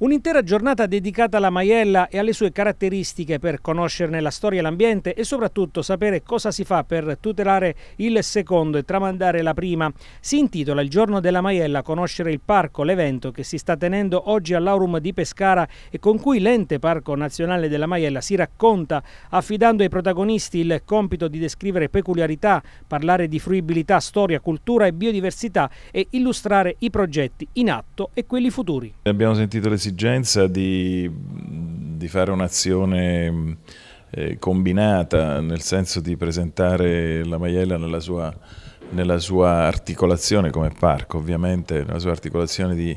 Un'intera giornata dedicata alla maiella e alle sue caratteristiche per conoscerne la storia e l'ambiente e soprattutto sapere cosa si fa per tutelare il secondo e tramandare la prima. Si intitola Il giorno della maiella, conoscere il parco, l'evento che si sta tenendo oggi all'Aurum di Pescara e con cui l'ente Parco Nazionale della Maiella si racconta affidando ai protagonisti il compito di descrivere peculiarità, parlare di fruibilità, storia, cultura e biodiversità e illustrare i progetti in atto e quelli futuri. Abbiamo sentito le l'esigenza di, di fare un'azione eh, combinata, nel senso di presentare la maiella nella sua, nella sua articolazione come parco, ovviamente nella sua articolazione di,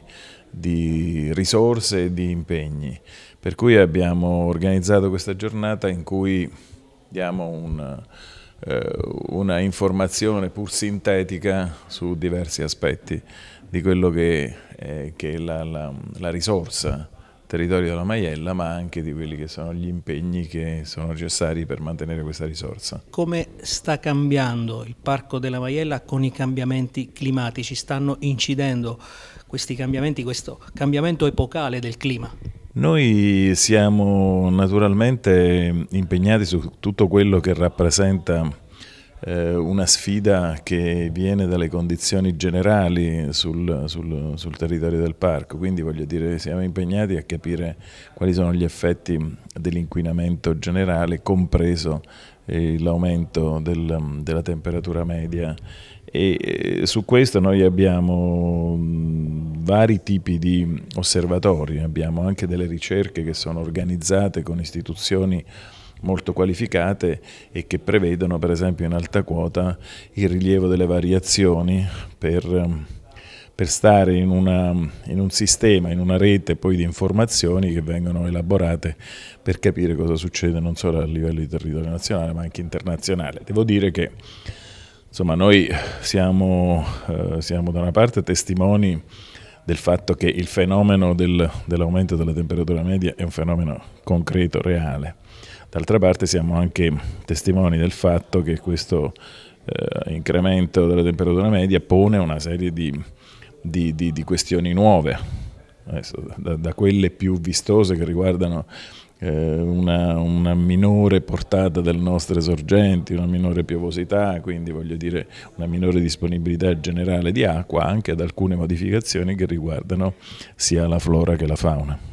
di risorse e di impegni. Per cui abbiamo organizzato questa giornata in cui diamo un eh, una informazione pur sintetica su diversi aspetti di quello che, è, eh, che è la, la, la, risorsa territorio della Maiella, ma anche di quelli che sono gli impegni che sono necessari per mantenere questa risorsa. Come sta cambiando il Parco della Maiella con i cambiamenti climatici? Stanno incidendo questi cambiamenti, questo cambiamento epocale del clima? Noi siamo naturalmente impegnati su tutto quello che rappresenta eh, una sfida che viene dalle condizioni generali sul, sul, sul, territorio del parco, quindi voglio dire siamo impegnati a capire quali sono gli effetti dell'inquinamento generale, compreso eh, l'aumento del, della temperatura media e eh, su questo noi abbiamo vari tipi di osservatori, abbiamo anche delle ricerche che sono organizzate con istituzioni molto qualificate e che prevedono per esempio in alta quota il rilievo delle variazioni per, ehm, per stare in, una, in, un sistema, in una rete poi di informazioni che vengono elaborate per capire cosa succede non solo a livello di territorio nazionale ma anche internazionale. Devo dire che insomma, noi siamo, eh, siamo da una parte testimoni del fatto che il fenomeno del, dell'aumento della temperatura media è un fenomeno concreto, reale. D'altra parte siamo anche testimoni del fatto che questo eh, incremento della temperatura media pone una serie di, di, di, di questioni nuove, Adesso, da, da, quelle più vistose che riguardano eh, una, una, minore portata delle nostre sorgenti, una minore piovosità, quindi voglio dire una minore disponibilità generale di acqua, anche ad alcune modificazioni che riguardano sia la flora che la fauna.